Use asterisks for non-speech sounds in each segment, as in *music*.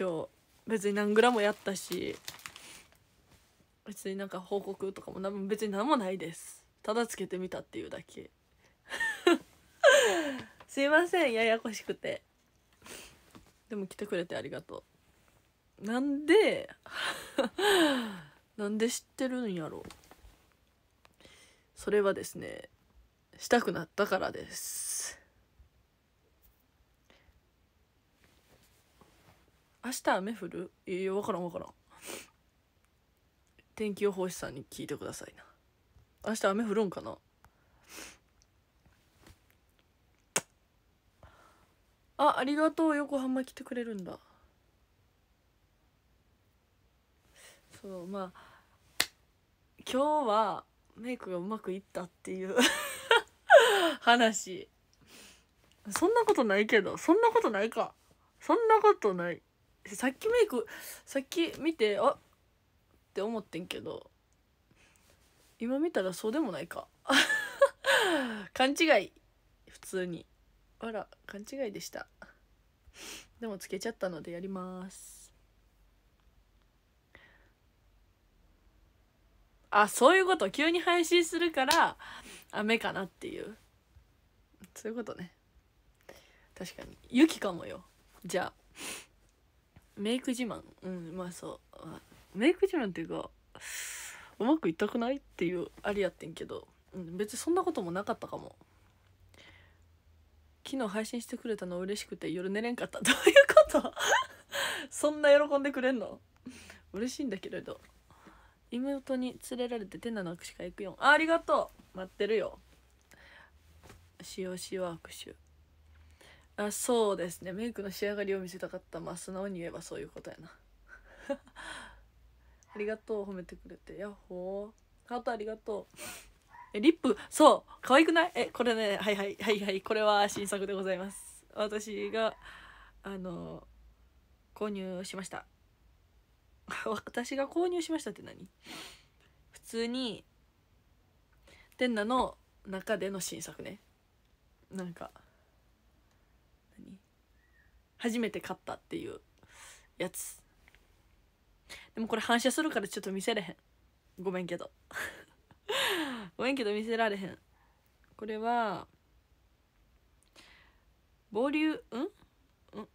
今日別に何グラムやったし別になんか報告とかも別に何もないですただつけてみたっていうだけ *laughs* すいませんややこしくてでも来てくれてありがとうなんで *laughs* なんで知ってるんやろそれはですねしたくなったからです明日雨降るいや分からん分からん天気予報士さんに聞いてくださいな明日雨降るんかなあありがとう横浜来てくれるんだそうまあ今日はメイクがうまくいったっていう *laughs* 話そんなことないけどそんなことないかそんなことないさっきメイクさっき見てあって思ってんけど今見たらそうでもないか *laughs* 勘違い普通にあら勘違いでしたでもつけちゃったのでやりますあそういうこと急に配信するから雨かなっていうそういうことね確かに雪かもよじゃあメイク自慢うんまあそうメイク自慢っていうかうまくいったくないっていうありやってんけど、うん、別にそんなこともなかったかも昨日配信してくれたの嬉しくて夜寝れんかったどういうことそんな喜んでくれんの嬉しいんだけれど妹に連れられて手なの握手会行くよあありがとう待ってるよしよしは握手あそうですねメイクの仕上がりを見せたかったまあ素直に言えばそういうことやな *laughs* ありがとう褒めてくれてやっほーハートありがとうえリップそう可愛くないえこれねはいはいはいはいこれは新作でございます私があの購入しました *laughs* 私が購入しましたって何普通にテンナの中での新作ねなんか初めて買ったっていうやつでもこれ反射するからちょっと見せれへんごめんけど *laughs* ごめんけど見せられへんこれはボリューんんん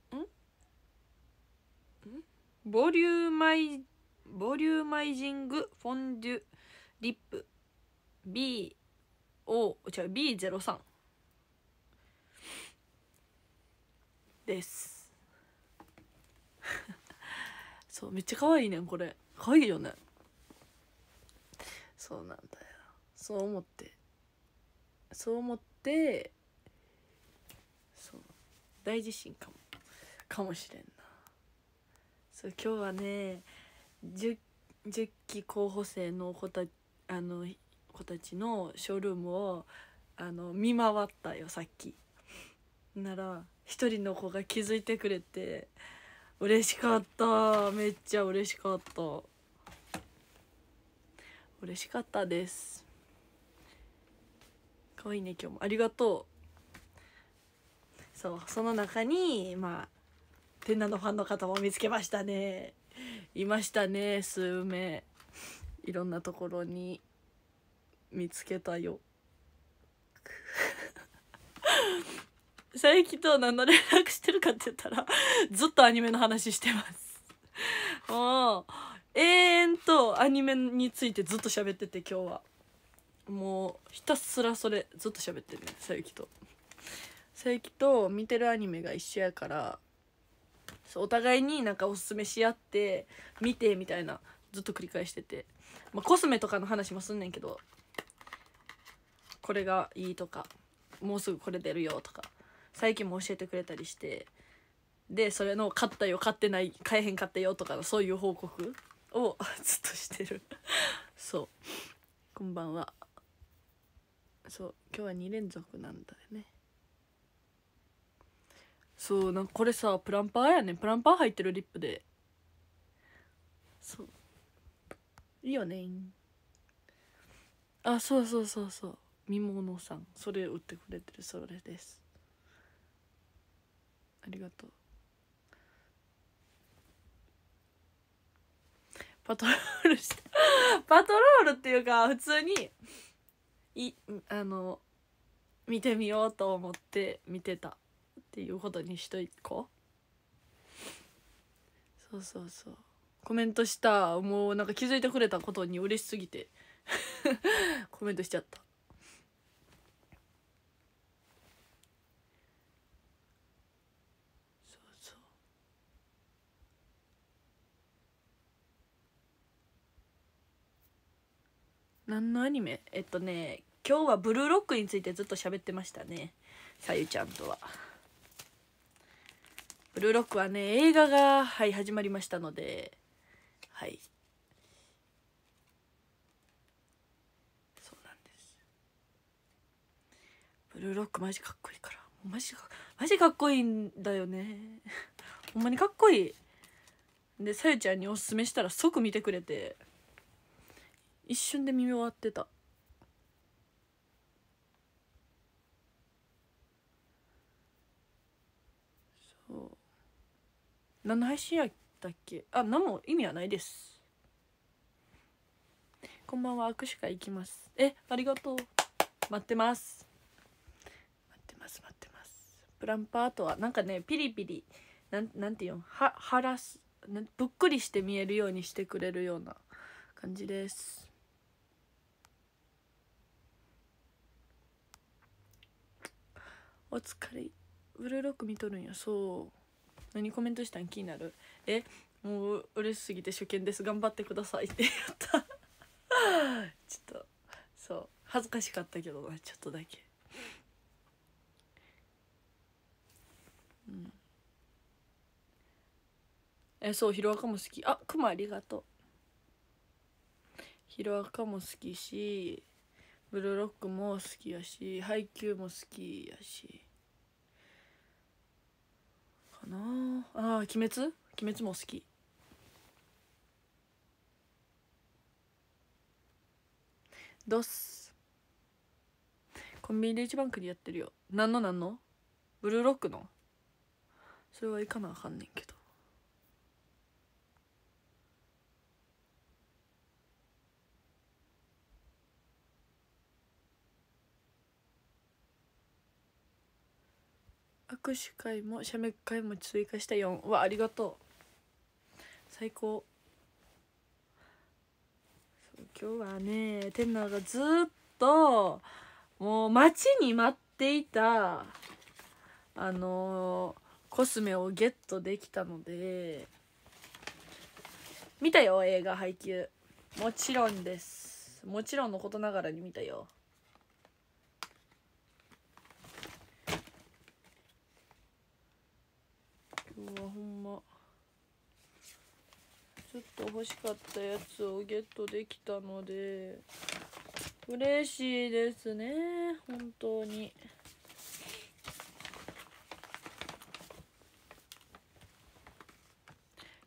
ボリューマイボリューマイジングフォンデュリップ B を違う B03 ですそうめっちゃ可愛いねんこれ可愛いよねそうなんだよそう思ってそう思ってそう大地震かもかもしれんなそう今日はね 10, 10期候補生の子たあの子たちのショールームをあの見回ったよさっきなら一人の子が気づいてくれて嬉しかっためっちゃ嬉しかった嬉しかったです可愛いね今日もありがとうそうその中にまあテナのファンの方も見つけましたねいましたね数名いろんなところに見つけたよ佐伯と何の連絡してるかって言ったら、*laughs* ずっとアニメの話してます。もう、永遠とアニメについてずっと喋ってて今日は。もう、ひたすらそれ、ずっと喋ってるね、佐伯と。佐伯と見てるアニメが一緒やから、お互いになんかおすすめし合って、見てみたいな、ずっと繰り返してて。まあ、コスメとかの話もすんねんけど、これがいいとか、もうすぐこれ出るよとか。最近も教えてくれたりしてでそれの「買ったよ買ってない買えへん買ったよ」とかのそういう報告を *laughs* ずっとしてるそうこんばんはそう今日は2連続なんだよねそうなんかこれさプランパーやねプランパー入ってるリップでそういいよねあそうそうそうそうみものさんそれ売ってくれてるそれですありがとうパトロールした *laughs* パトロールっていうか普通にいあの見てみようと思って見てたっていうことにしといこうそうそうそうコメントしたもうなんか気づいてくれたことに嬉しすぎて *laughs* コメントしちゃった何のアニメえっとね今日はブルーロックについてずっと喋ってましたねさゆちゃんとはブルーロックはね映画がはい始まりましたのではいそうなんですブルーロックマジかっこいいからマジかマジかっこいいんだよねほんまにかっこいいでさゆちゃんにおすすめしたら即見てくれて一瞬で耳終わってたそう何の配信やったっけあ何も意味はないですこんばんは握手会行きますえありがとう待ってます待ってます待ってますプランパートはなんかねピリピリなんなんていうのははらすぷっくりして見えるようにしてくれるような感じですお疲れブルーロック見とるんやそう何コメントしたん気になるえもう嬉しすぎて初見です頑張ってくださいって言ったちょっとそう恥ずかしかったけどなちょっとだけうんえそうヒロアカも好きあクマありがとうヒロアカも好きしブルーロックも好きやしハイキューも好きやしかなああ鬼滅鬼滅も好きドスコンビニで一番クリやってるよ何の何のブルーロックのそれはいかなあかんねんけど握手会も写メ会も追加した4わありがとう最高今日はね天皇がずっともう待ちに待っていたあのー、コスメをゲットできたので見たよ映画配給もちろんですもちろんのことながらに見たよ今日はほんまちょっと欲しかったやつをゲットできたので嬉しいですね本当に。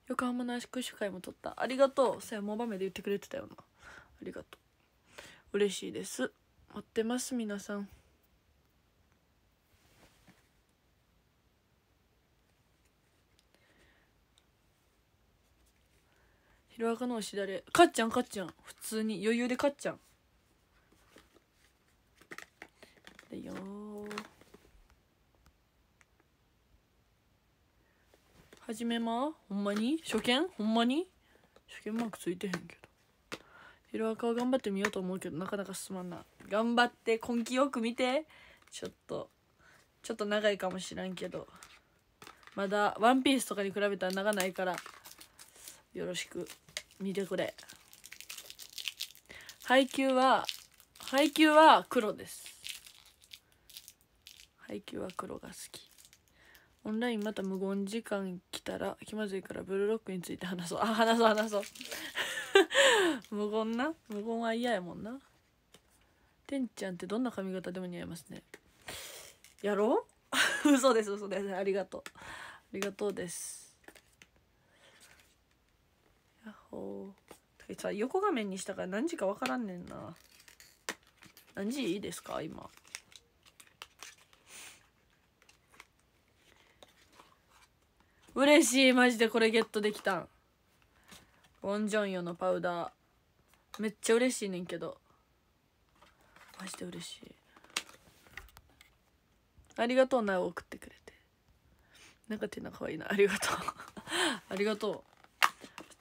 横浜の握手会も撮ったありがとうさやも場面で言ってくれてたよなありがとう嬉しいです待ってます皆さんヒロのしだれかっちゃんかっちゃん普通に余裕でかっちゃんだよはじめまほんまに初見ほんまに初見マークついてへんけどヒロはを頑張ってみようと思うけどなかなか進まんな頑張って根気よく見てちょっとちょっと長いかもしらんけどまだワンピースとかに比べたら長ないからよろしく。見てこれ配給は配給は黒です配給は黒が好きオンラインまた無言時間来たら気まずいからブルーロックについて話そうあ話そう話そう *laughs* 無言な無言は嫌やもんなてんちゃんってどんな髪型でも似合いますねやろう *laughs* 嘘です嘘ですありがとうありがとうですほうさ横画面にしたから何時か分からんねんな何時いいですか今嬉しいマジでこれゲットできたんォンジョンヨのパウダーめっちゃ嬉しいねんけどマジで嬉しいありがとうなを送ってくれてなんか手なかわいいなありがとう *laughs* ありがとう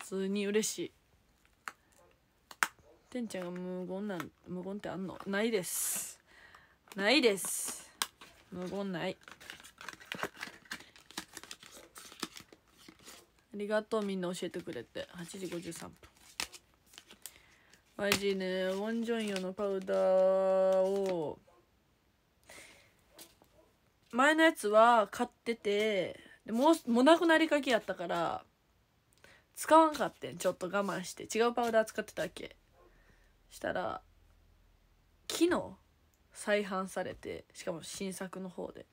通に嬉しいてんちゃんが無言なん無言ってあんのないですないです無言ないありがとうみんな教えてくれて8時53分マジねウォン・ジョンヨのパウダーを前のやつは買っててもうもうなくなりかけやったから使わんかってんちょっと我慢して違うパウダー使ってたっけしたら昨日再販されてしかも新作の方で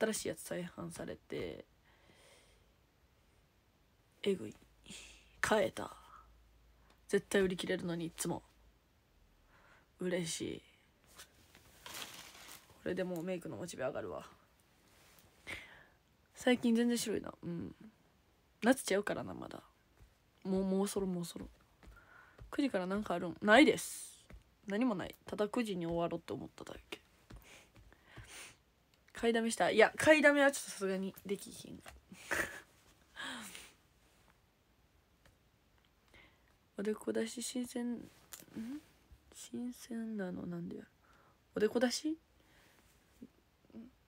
新しいやつ再販されてえぐい買えた絶対売り切れるのにいつも嬉しいこれでもうメイクのモチベ上がるわ最近全然白いなうん夏ちゃうからなまだもうもうそろもうそろ9時から何かあるんないです何もないただ9時に終わろうって思っただけ買いだめしたいや買いだめはちょっとさすがにできひん *laughs* おでこだし新鮮ん新鮮なのなんでやおでこだし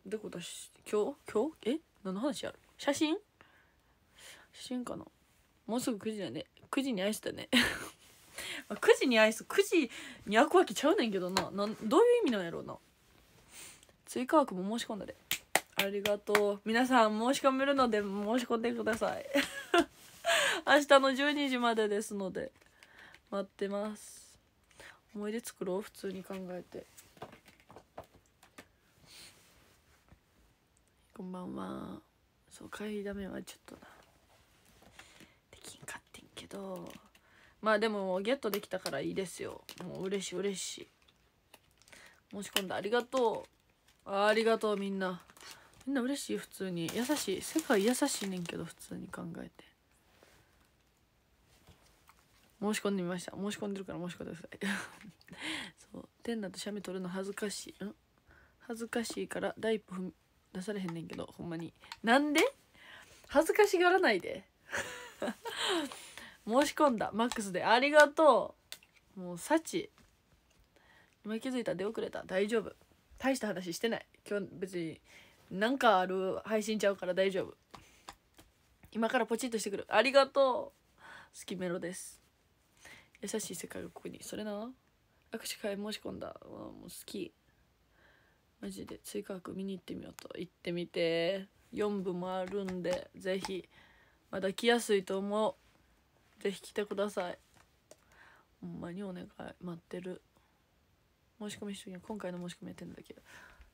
おでこだし今日今日え何の話やる写真写真かなもうすぐ9時だね9時にアイスだね9 *laughs* 時にアイス9時に開くわけちゃうねんけどななん、どういう意味なんやろうな追加枠も申し込んだでありがとう皆さん申し込めるので申し込んでください *laughs* 明日の12時までですので待ってます思い出作ろう普通に考えてこんばんはそう帰りダメはちょっとな近買ってんけどまあでもゲットできたからいいですよもう嬉しい嬉しい申し込んだありがとうありがとうみんなみんな嬉しい普通に優しい世界優しいねんけど普通に考えて申し込んでみました申し込んでるから申し込んでください *laughs* そう天だと写メ撮るの恥ずかしいん恥ずかしいから第一歩出されへんねんけどほんまになんで恥ずかしがらないで申し込んだマックスでありがとうもう幸今気づいた出遅れた大丈夫大した話してない今日別になんかある配信ちゃうから大丈夫今からポチッとしてくるありがとう好きメロです優しい世界がここにそれな握手会申し込んだもう好きマジで追加枠見に行ってみようと行ってみて4部もあるんでぜひまだ来やすいと思うぜひ来てくださいほんまにお願い待ってる申し込みしとに今回の申し込みやってんだけど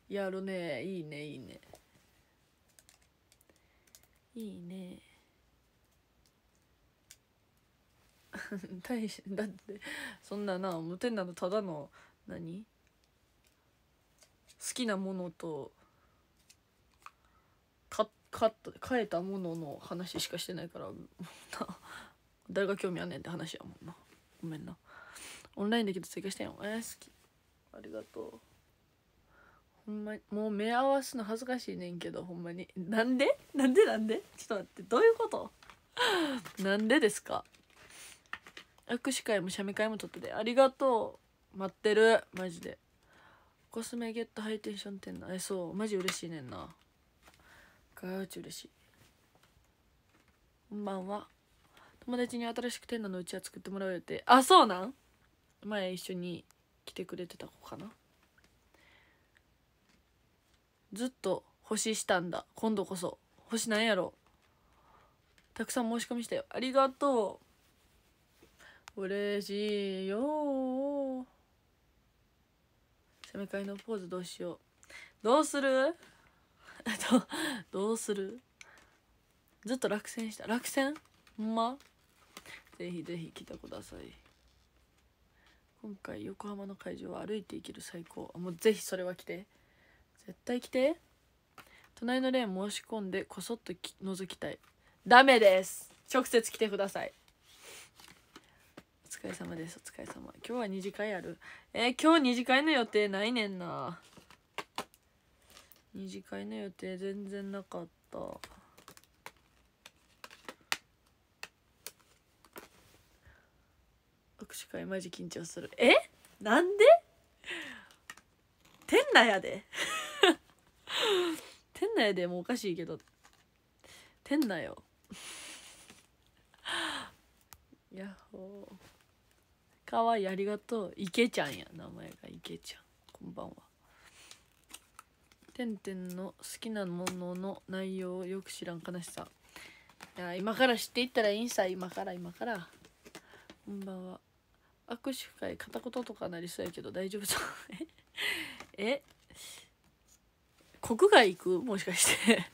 やるねいいねいいねいいね *laughs* 大しだってそんなな無点なのただの何好きなものとか買った買えたものの話しかしてないからな誰が興味あんねんって話やもんなごめんなオンラインだけど追加してんよえー、好きありがとうほんまにもう目合わすの恥ずかしいねんけどほんまになんでなんでなんでちょっと待ってどういうことなんでですか握手会も写メ会も撮っててありがとう待ってるマジでコスメゲットハイテンションてんなえそうマジ嬉しいねんなガーチ嬉しいこんばんは友達に新しく天のうちは作ってもらう予定あそうなん前一緒に来てくれてた子かなずっと星したんだ今度こそ星なんやろたくさん申し込みしたよありがとう嬉しいよ攻めえのポーズどうしようどうする *laughs* どうするずっと落選した落選ほんまぜひぜひ来てください今回横浜の会場は歩いていける最高もうぜひそれは来て絶対来て隣のレーン申し込んでこそっと覗きたいダメです直接来てくださいお疲れ様ですお疲れ様今日は二次会あるえー、今日二次会の予定ないねんな二次会の予定全然なかった握手会マジ緊張するえなんで店内やで *laughs* 店内やでもうおかしいけど店内よやっほーかわいいありがとういけちゃんや名前がいけちゃんこんばんはてんてんの好きなものの内容をよく知らん悲しさいや今から知っていったらいいんさ今から今からこんばんは握手会片言とかなりそうやけど大丈夫そうえ *laughs* 国外行くもしかして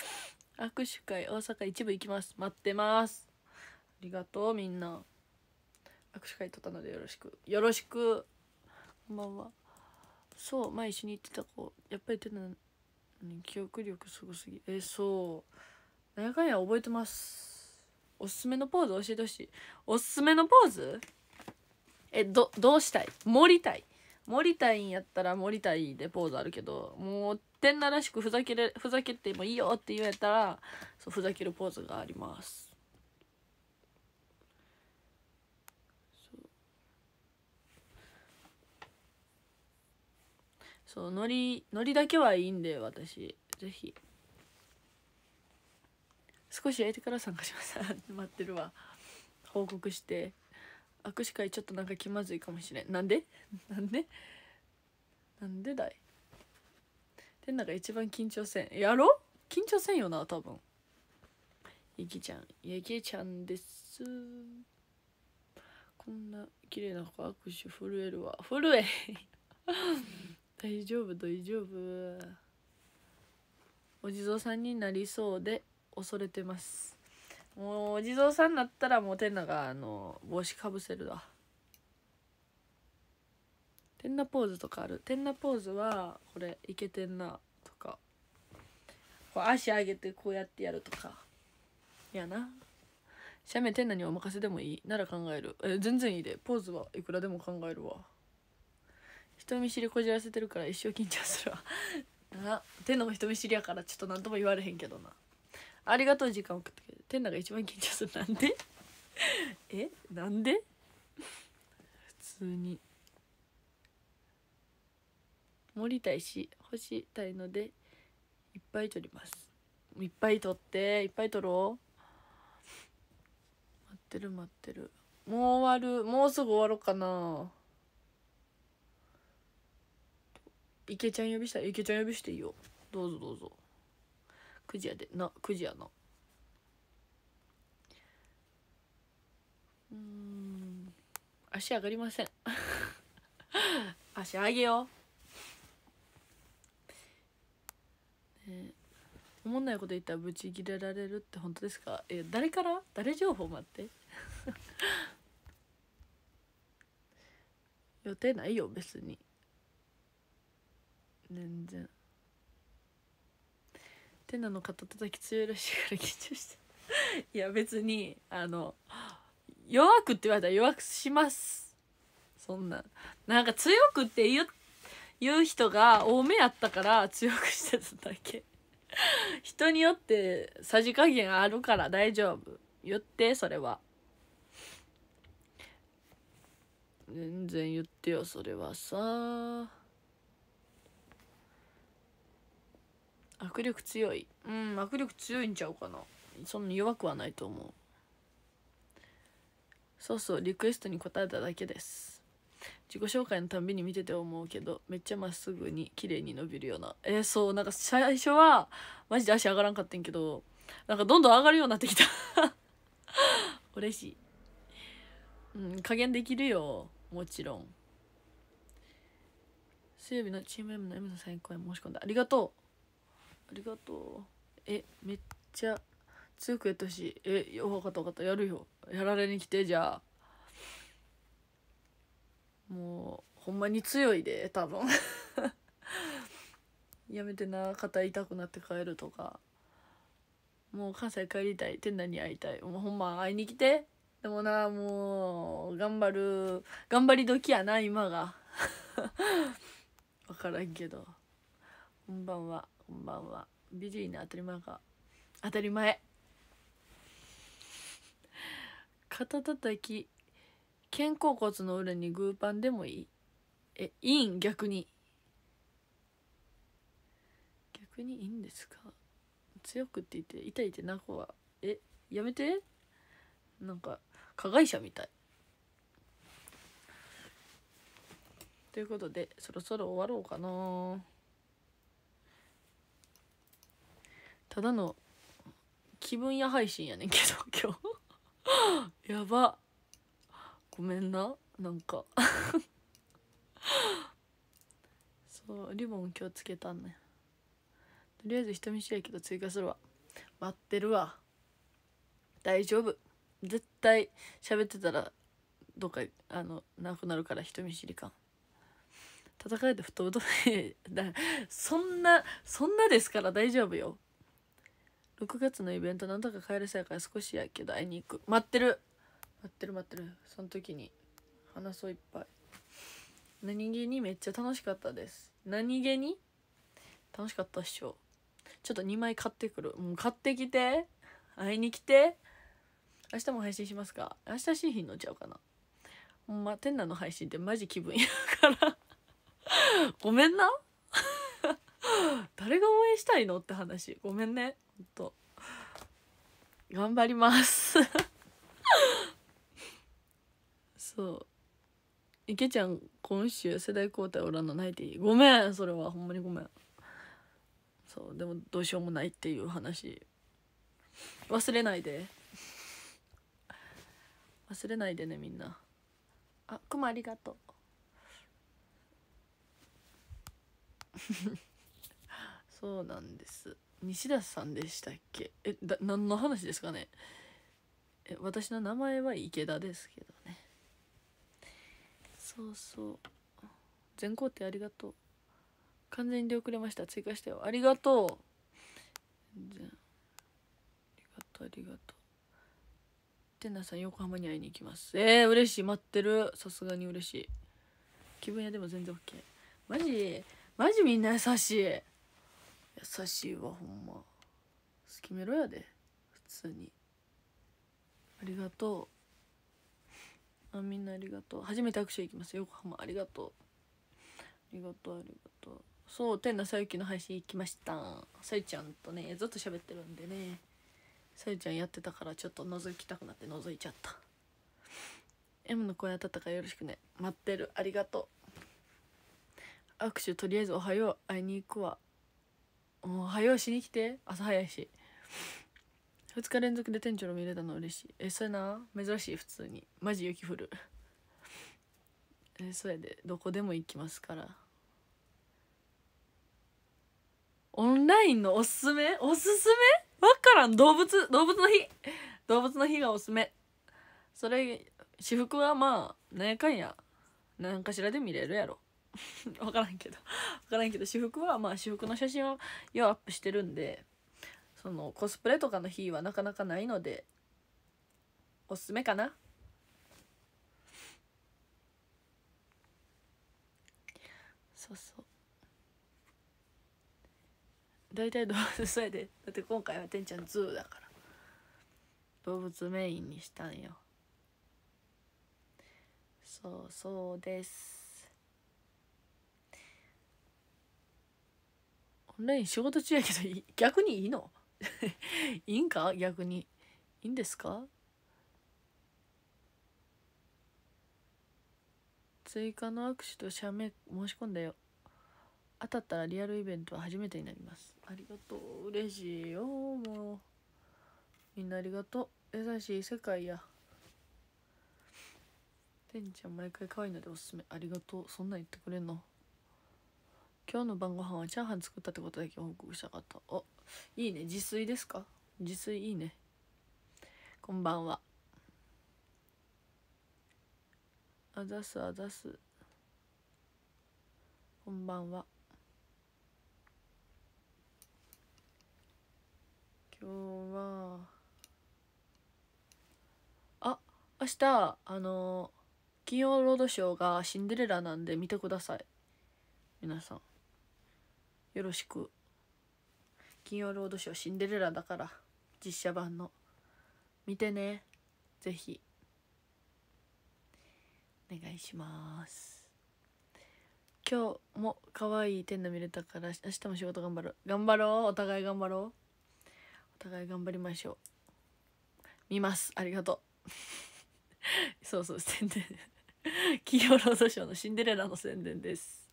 *laughs* 握手会大阪一部行きます待ってますありがとうみんな握手会取ったのでよろしくよろしくこんばんはそう前一緒に行ってた子やっぱり手の記憶力すごすぎえそう何やかんや覚えてますおすすめのポーズ教えてほしいおすすめのポーズえどどうしたい盛りたい盛りたいんやったら盛りたいでポーズあるけどもう天ならしくふざけれふざけてもいいよって言えたらそうふざけるポーズがありますそうノリノリだけはいいんで私ぜひ少し相いてから参加します *laughs* 待ってるわ報告して。握手会ちょっとなんか気まずいかもしれんなんで *laughs* なんでなんでだいでながか一番緊張せんやろ緊張せんよな多分ゆきちゃんゆきちゃんですこんな綺麗な子握手震えるわ震え *laughs* 大丈夫大丈夫お地蔵さんになりそうで恐れてますもうお地蔵さんになったらもう天那があの帽子かぶせるわ天那ポーズとかある天那ポーズはこれいけてんなとかこう足上げてこうやってやるとかやな写メ天那にお任せでもいいなら考えるえ全然いいでポーズはいくらでも考えるわ人見知りこじらせてるから一生緊張するわ *laughs* な天のも人見知りやからちょっと何とも言われへんけどなありがとう時間送ってくれる天が一番緊張するなんで *laughs* えなんで普通に盛りたいし干したいのでいっぱい取りますいっぱい取っていっぱい取ろう待ってる待ってるもう終わるもうすぐ終わろうかな池ちゃん呼びしたい池ちゃん呼びしていいよどうぞどうぞ9時やでな9時やなうん足上がりません *laughs* 足上げよう、ね、おもんないこと言ったらブチ切れられるって本当ですかえ誰から誰情報待って *laughs* 予定ないよ別に全然テナの肩叩き強いらしいから緊張した *laughs* いや別にあの弱くって言われたら弱くしますそんななんか強くって言う人が多めやったから強くしてただけ人によってさじ加減あるから大丈夫言ってそれは全然言ってよそれはさ握力強いうん握力強いんちゃうかなそんな弱くはないと思うそうそうリクエストに答えただけです自己紹介のたんびに見てて思うけどめっちゃまっすぐに綺麗に伸びるようなえー、そうなんか最初はマジで足上がらんかったんけどなんかどんどん上がるようになってきた *laughs* 嬉しいうん加減できるよもちろん水曜日のチーム M の M の最高へ申し込んだありがとうありがとうえめっちゃ強くやったしえよかったよかったやるよやられに来てじゃあもうほんまに強いで多分 *laughs* やめてな肩痛くなって帰るとかもう関西帰りたい天内に会いたいもうほんま会いに来てでもなもう頑張る頑張り時やな今が分 *laughs* からんけどこんばんは。こんばんは美ーな当たり前が当たり前 *laughs* 肩たたき肩甲骨の裏にグーパンでもいいえいいん逆に逆にいいんですか強くって言って痛いってなこはえやめてなんか加害者みたいということでそろそろ終わろうかなただの気分屋配信やねんけど *laughs* 今日 *laughs* やばごめんななんか *laughs* そうリボン気をつけたんねとりあえず人見知りやけど追加するわ待ってるわ大丈夫絶対喋ってたらどっかあのなくなるから人見知り感戦えて太太そんなそんなですから大丈夫よ6月のイベントなんとか帰るさやから少しやけど会いに行く待ってる待ってる待ってるその時に話そういっぱい何気にめっちゃ楽しかったです何気に楽しかったっしょちょっと2枚買ってくるもう買ってきて会いに来て明日も配信しますか明日新品っちゃうかなほんま天那の配信ってマジ気分やからごめんな誰が応援したいのって話ごめんねほんと頑張ります *laughs* そう池ちゃん今週世代交代おらんのないでていいごめんそれはほんまにごめんそうでもどうしようもないっていう話忘れないで忘れないでねみんなあくまありがとう *laughs* そうなんです西田さんでしたっけえだ何の話ですかねえ私の名前は池田ですけどねそうそう全工程ありがとう完全に出遅れました追加したよありがとう全然ありがとうありがとうてなさん横浜に会いに行きますえー、嬉しい待ってるさすがに嬉しい気分屋でも全然 OK マジマジみんな優しい優しいわほんま好きめろやで普通にありがとうあみんなありがとう初めて握手行きます横浜ありがとうありがとうありがとうそう天那さゆきの配信行きましたさゆちゃんとねずっと喋ってるんでねさゆちゃんやってたからちょっと覗きたくなって覗いちゃった M の声温かいよろしくね待ってるありがとう握手とりあえずおはよう会いに行くわもう早うしに来て朝早いし2日連続で店長の見れたの嬉しいえそれな珍しい普通にマジ雪降るえそれでどこでも行きますからオンラインのおすすめおすすめわからん動物動物の日動物の日がおすすめそれ私服はまあ何やかんや何かしらで見れるやろ分 *laughs* からんけど分からんけど私服はまあ私服の写真をようアップしてるんでそのコスプレとかの日はなかなかないのでおすすめかなそうそう大体動物それでだって今回はてんちゃんズーだから動物メインにしたんよそうそうですオンライン仕事中やけど *laughs* 逆にいいの *laughs* いいんか逆にいいんですか追加の握手と社名申し込んだよ当たったらリアルイベントは初めてになりますありがとう嬉しいよもうみんなありがとう優しい世界やてんちゃん毎回可愛いのでおすすめありがとうそんなん言ってくれんの今日の晩ご飯はチャーハン作ったってことだけ報告したかったおいいね自炊ですか自炊いいねこんばんはあざすあざすこんばんは今日はあ明日あの金曜ロードショーがシンデレラなんで見てください皆さんよろしく金曜ロードショーシンデレラだから実写版の見てねぜひお願いします今日も可愛い天の見れたから明日も仕事頑張る頑張ろうお互い頑張ろうお互い頑張りましょう見ますありがとうそうそう宣伝企業 *laughs* ロードショーのシンデレラの宣伝です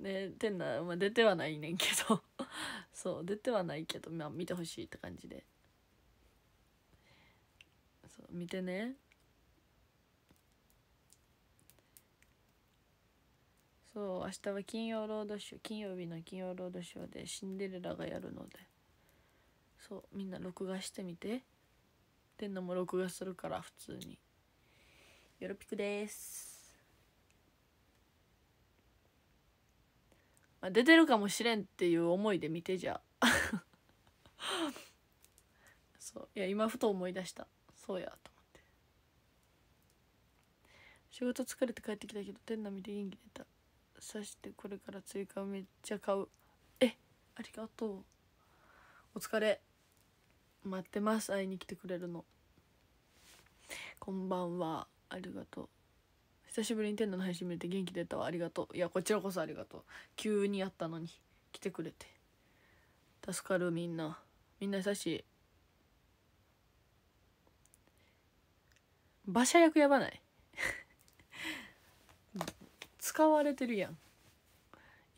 ね店内、まあ、出てはないねんけど *laughs* そう出てはないけど、まあ、見てほしいって感じでそう見てねそう明日は金曜ロードショー金曜日の金曜ロードショーでシンデレラがやるのでそうみんな録画してみて天のも録画するから普通によろぴくですまあ、出てるかもしれんっていう思いで見てじゃあ *laughs* そういや今ふと思い出したそうやと思って仕事疲れて帰ってきたけど天並見て元気出たさしてこれから追加めっちゃ買うえありがとうお疲れ待ってます会いに来てくれるのこんばんはありがとう久しぶりに天童の配信見れて元気出たわありがとういやこちらこそありがとう急にやったのに来てくれて助かるみんなみんな優しい馬車役やばない *laughs* 使われてるやん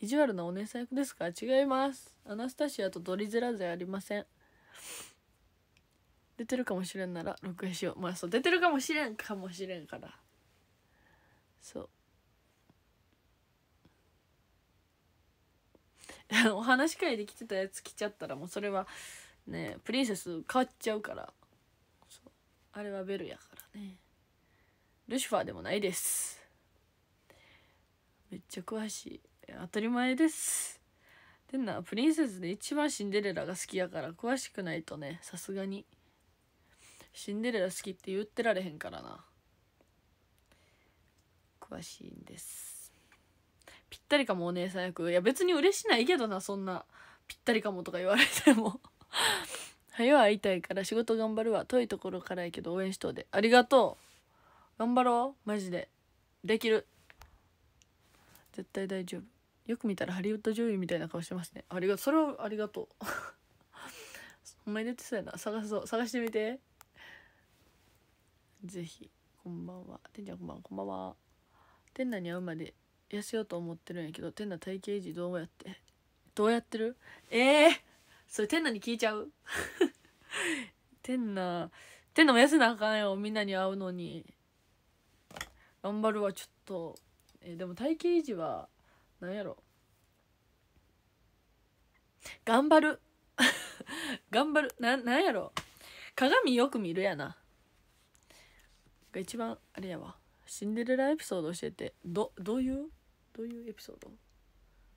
意地悪なお姉さん役ですか違いますアナスタシアとドリゼラゼありません出てるかもしれんなら録画しようまあそう出てるかもしれんかもしれんからそう *laughs* お話し会で着てたやつ着ちゃったらもうそれはねプリンセス変わっちゃうからあれはベルやからねルシファーでもないですめっちゃ詳しい当たり前ですてんなプリンセスで一番シンデレラが好きやから詳しくないとねさすがにシンデレラ好きって言ってられへんからな詳しいんですぴったりかもお姉さん役いや別に嬉しないけどなそんなぴったりかもとか言われても *laughs* 早は会いたいから仕事頑張るわ遠いところからやけど応援しとうでありがとう頑張ろうマジでできる絶対大丈夫よく見たらハリウッド女優みたいな顔してますねありがとうそれはありがとう *laughs* お前出てそうやな探そう探してみてぜひこんばんはてんちゃんこんばんはこんばんは天羅に会うまで痩せようと思ってるんやけど天羅体型維持どうやってどうやってるええー、それ天羅に聞いちゃう天羅天羅も痩せなあかんよみんなに会うのに頑張るわちょっと、えー、でも体型維持は何やろ頑張る頑張るななんやろ鏡よく見るやなが一番あれやわシンデレラエピソード教えてどどういうどういうエピソード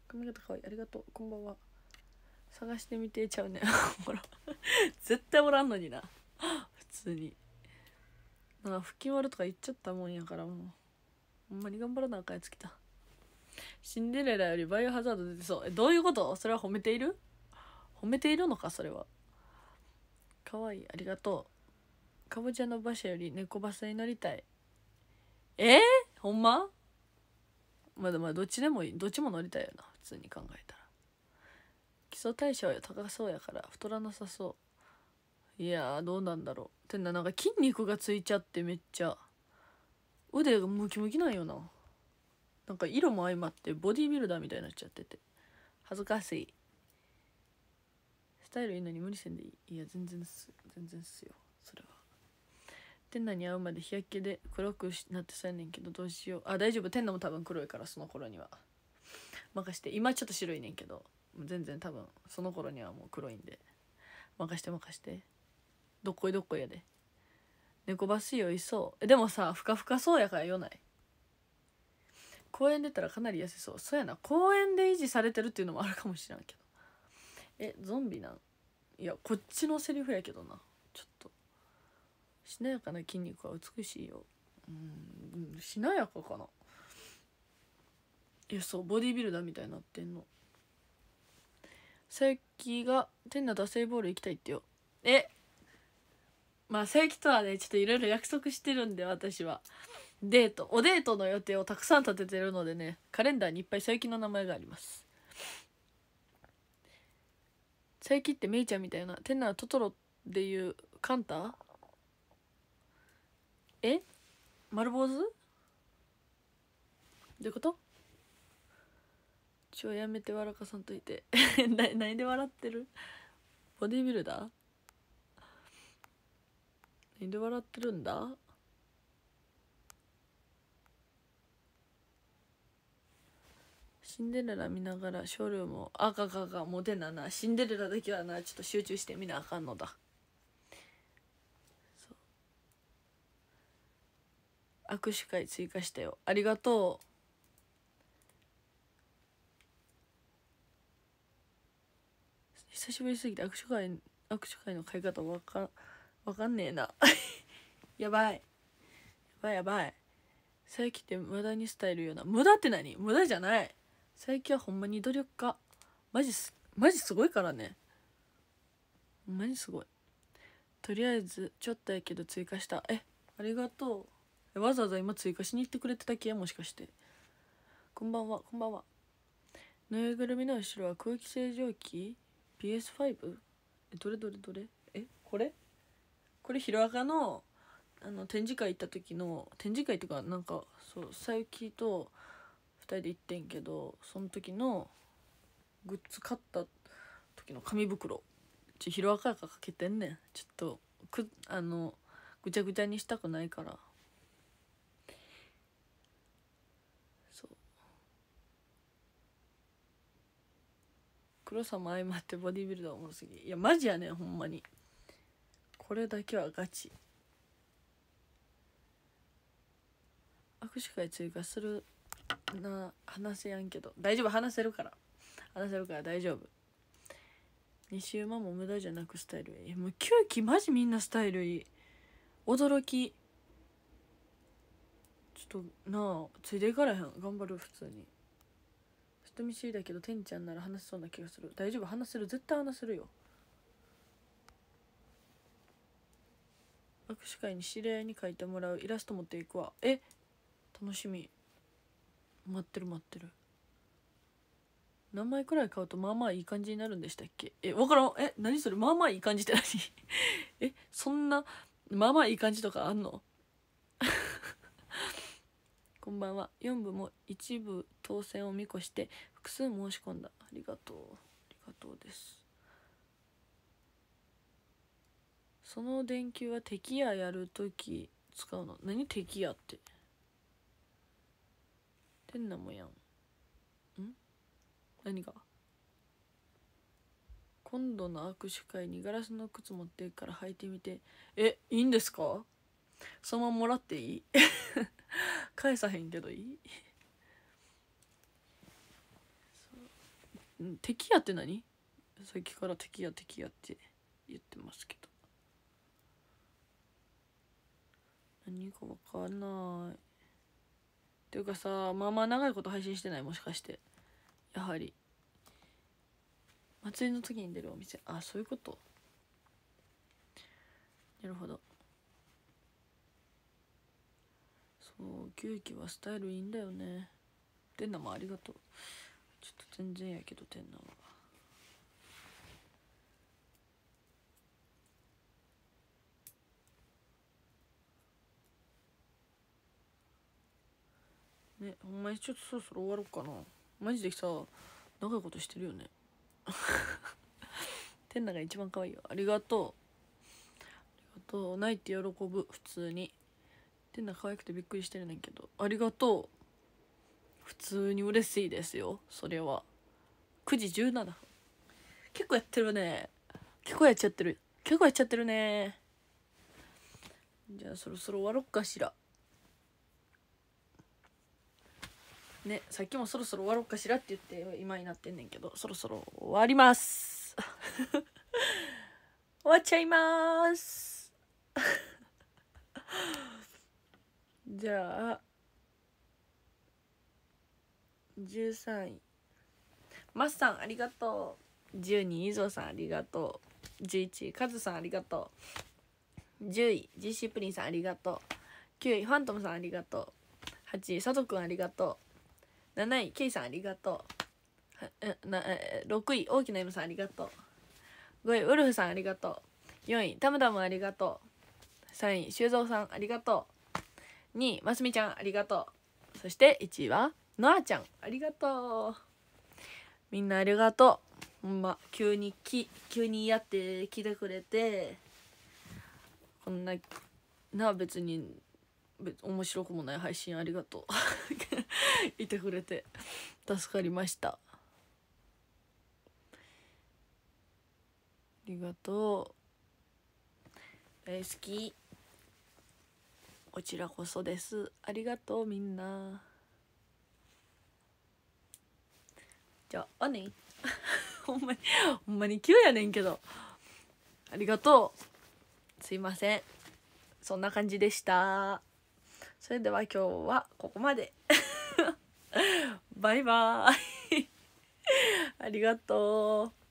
髪型かわいいありがとうこんばんは探してみてちゃうねほら *laughs* 絶対おらんのにな普通になんか腹筋割るとか言っちゃったもんやからもうほんまに頑張らなあかんやつきたシンデレラよりバイオハザード出てそうえどういうことそれは褒めている褒めているのかそれはかわいいありがとうかぼちゃの馬車より猫馬車に乗りたいえー、ほんままだまだどっちでもいいどっちも乗りたいよな普通に考えたら基礎代謝は高そうやから太らなさそういやどうなんだろうてななんか筋肉がついちゃってめっちゃ腕がムキムキなんよななんか色も相まってボディビルダーみたいになっちゃってて恥ずかしいスタイルいいのに無理せんでいいいや全然っす全然っすよそれは天ナに会うまで日焼けで黒くなってそうやねんけどどうしようあ大丈夫天ナも多分黒いからその頃には任して今ちょっと白いねんけど全然多分その頃にはもう黒いんで任して任してどっこいどっこいやで猫バス酔いそうでもさふかふかそうやから酔ない公園出たらかなり痩せそうそうやな公園で維持されてるっていうのもあるかもしれんけどえゾンビなんいやこっちのセリフやけどなしなやかな筋肉は美しいようんしなやかかないやそうボディービルダーみたいになってんの佐伯が天なダセボール行きたいってよえまあ佐伯とはねちょっといろいろ約束してるんで私はデートおデートの予定をたくさん立ててるのでねカレンダーにいっぱい佐伯の名前があります佐伯ってメイちゃんみたいな天なトトロっていうカンタえ丸坊主どういうことちょやめて笑かさんといて *laughs* な何で笑ってるボディビルダー何で笑ってるんだシンデレラ見ながらショールームあかかかモテななシンデレラだけはなちょっと集中して見なあかんのだ握手会追加したよありがとう久しぶりすぎて握手会握手会の買い方わかわかんねえな *laughs* やばいやばいやばい最近って無駄にスタイルような無駄って何無駄じゃない最近はほんまに努力家マジすマジすごいからねマジすごいとりあえずちょっとやけど追加したえありがとうわざわざ今追加しに行ってくれてたけもしかしてこんばんはこんばんはぬいぐるみの後ろは空気清浄機 PS5? えどれどれどれえこれこれヒロアカのあの展示会行った時の展示会とかなんかそうさゆきと2人で行ってんけどその時のグッズ買った時の紙袋ちヒロアカかけてんねんちょっとくあのぐちゃぐちゃにしたくないから黒さも相まってボディービルダーおもろすぎいやマジやねほんまにこれだけはガチ握手会追加するな話せやんけど大丈夫話せるから話せるから大丈夫西馬も無駄じゃなくスタイルいいもう9期マジみんなスタイルいい驚きちょっとなあついでいからへん頑張る普通に人見知りだけどてんちゃんなら話しそうな気がする大丈夫話せる絶対話せるよ握手会に知り合いに書いてもらうイラスト持っていくわえ楽しみ待ってる待ってる何枚くらい買うとまあまあいい感じになるんでしたっけえ分からんえ何それまあまあいい感じって何 *laughs* えそんなまあまあいい感じとかあんのこんばんは4部も一部当選を見越して複数申し込んだありがとうありがとうですその電球は敵ややるとき使うの何敵やっててんなもやんん何が今度の握手会にガラスの靴持ってから履いてみてえいいんですかそのままもらっていい *laughs* *laughs* 返さへんけどいい *laughs* 敵やって何さっきから敵や敵やって言ってますけど何か分かんないっていうかさまあまあ長いこと配信してないもしかしてやはり祭りの時に出るお店あそういうことなるほどそう9期はスタイルいいんだよね天ナもありがとうちょっと全然やけど天ナはねお前ちょっとそろそろ終わろうかなマジでさ長いことしてるよね天ナ *laughs* が一番可愛いよありがとうありがとうないって喜ぶ普通にてな可愛くてびっくりしてるねんけどありがとう普通に嬉しいですよそれは9時17分結構やってるね結構やっちゃってる結構やっちゃってるねじゃあそろそろ終わろっかしらねさっきもそろそろ終わろうかしらって言って今になってんねんけどそろそろ終わります *laughs* 終わっちゃいますじゃあ13位マスさんありがとう12位伊蔵さんありがとう11位カズさんありがとう10位シープリンさんありがとう9位ファントムさんありがとう8位佐藤くんありがとう7位ケイさんありがとうな6位大きな M さんありがとう5位ウルフさんありがとう4位タムダムありがとう3位修造さんありがとう2位ますみちゃんありがとうそして1位はのあちゃんありがとうみんなありがとうほんま急にき急にやって来てくれてこんなな別に別面白くもない配信ありがとう *laughs* いてくれて助かりましたありがとう大好きこちらこそですありがとうみんなじゃあね *laughs* ほんまにほんまに急やねんけどありがとうすいませんそんな感じでしたそれでは今日はここまで *laughs* バイバーイ *laughs* ありがとう